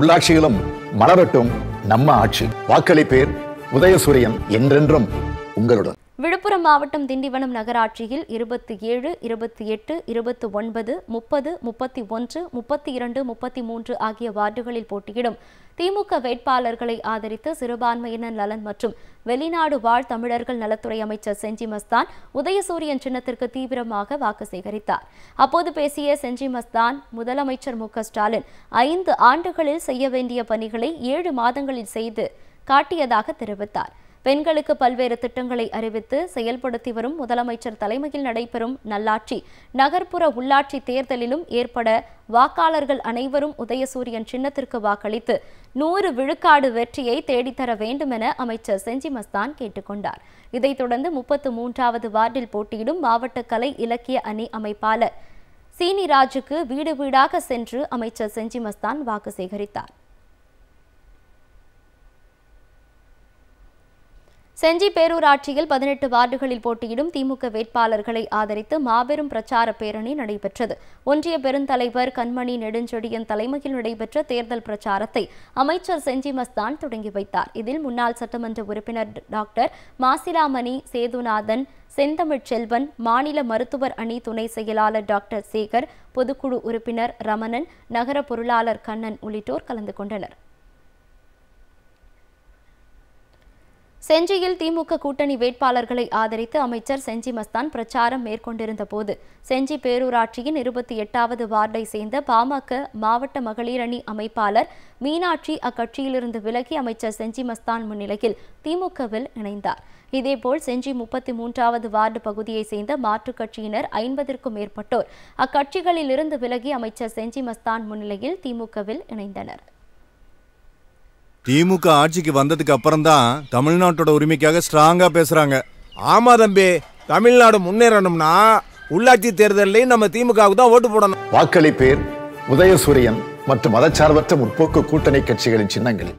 உள்ளாட்சிகளும் மலரட்டும் நம்ம ஆட்சி வாக்களிப்பேர் உதயசூரியன் என்றென்றும் உங்களுடன் விழுப்புரம் மாவட்டம் திண்டிவனம் நகராட்சியில் இருபத்தி ஏழு இருபத்தி எட்டு இருபத்தி ஒன்பது முப்பது முப்பத்தி ஒன்று முப்பத்தி இரண்டு முப்பத்தி மூன்று ஆகிய வார்டுகளில் போட்டியிடும் திமுக வேட்பாளர்களை ஆதரித்து சிறுபான்மையினர் நலன் மற்றும் வெளிநாடு வாழ் தமிழர்கள் நலத்துறை அமைச்சர் செஞ்சி மஸ்தான் உதயசூரியன் சின்னத்திற்கு தீவிரமாக வாக்கு சேகரித்தார் அப்போது பேசிய செஞ்சி மஸ்தான் முதலமைச்சர் மு ஸ்டாலின் ஐந்து ஆண்டுகளில் செய்ய வேண்டிய பணிகளை ஏழு மாதங்களில் செய்து காட்டியதாக தெரிவித்தார் பெண்களுக்கு பல்வேறு திட்டங்களை அறிவித்து செயல்படுத்தி வரும் முதலமைச்சர் தலைமையில் நடைபெறும் நல்லாட்சி நகர்ப்புற உள்ளாட்சி தேர்தலிலும் ஏற்பட வாக்காளர்கள் அனைவரும் உதயசூரியன் சின்னத்திற்கு வாக்களித்து நூறு விழுக்காடு வெற்றியை தேடித்தர வேண்டும் என அமைச்சர் செஞ்சி மஸ்தான் கேட்டுக்கொண்டார் இதைத் தொடர்ந்து முப்பத்து மூன்றாவது வார்டில் போட்டியிடும் மாவட்ட கலை இலக்கிய அணி அமைப்பாளர் சீனிராஜுக்கு வீடு வீடாக சென்று அமைச்சர் செஞ்சி மஸ்தான் வாக்கு சேகரித்தார் செஞ்சி பேரூராட்சியில் பதினெட்டு வார்டுகளில் போட்டியிடும் திமுக வேட்பாளர்களை ஆதரித்து மாபெரும் பிரச்சார பேரணி நடைபெற்றது ஒன்றிய பெருந்தலைவர் கண்மணி நெடுஞ்செழியன் தலைமையில் நடைபெற்ற தேர்தல் பிரச்சாரத்தை அமைச்சர் செஞ்சி மஸ்தான் தொடங்கி வைத்தார் இதில் முன்னாள் சட்டமன்ற உறுப்பினர் டாக்டர் மாசிலாமணி சேதுநாதன் செந்தமிழ் செல்வன் மாநில மருத்துவர் அணி துணை செயலாளர் டாக்டர் சேகர் பொதுக்குழு உறுப்பினர் ரமணன் நகர பொருளாளர் கண்ணன் உள்ளிட்டோர் கலந்து கொண்டனர் செஞ்சியில் திமுக கூட்டணி வேட்பாளர்களை ஆதரித்து அமைச்சர் செஞ்சி மஸ்தான் பிரச்சாரம் மேற்கொண்டிருந்த போது செஞ்சி பேரூராட்சியின் இருபத்தி எட்டாவது வார்டை சேர்ந்த பாமக மாவட்ட மகளிரணி அமைப்பாளர் மீனாட்சி அக்கட்சியிலிருந்து விலகி அமைச்சர் செஞ்சி மஸ்தான் முன்னிலையில் திமுகவில் இணைந்தார் இதேபோல் செஞ்சி முப்பத்தி மூன்றாவது வார்டு பகுதியை சேர்ந்த மாற்றுக் கட்சியினர் ஐம்பதிற்கும் மேற்பட்டோர் அக்கட்சிகளிலிருந்து விலகி அமைச்சர் செஞ்சி மஸ்தான் முன்னிலையில் திமுகவில் இணைந்தனர் திமுக ஆட்சிக்கு வந்ததுக்கு அப்புறம் தான் தமிழ்நாட்டோட உரிமைக்காக ஸ்ட்ராங்கா பேசுறாங்க ஆமா தம்பி தமிழ்நாடு முன்னேறணும்னா உள்ளாட்சி தேர்தலையும் நம்ம திமுகவுக்கு தான் ஓட்டு போடணும் வாக்களிப்பேர் உதயசூரியன் மற்றும் மதச்சார்பற்ற முற்போக்கு கூட்டணி கட்சிகளின் சின்னங்கள்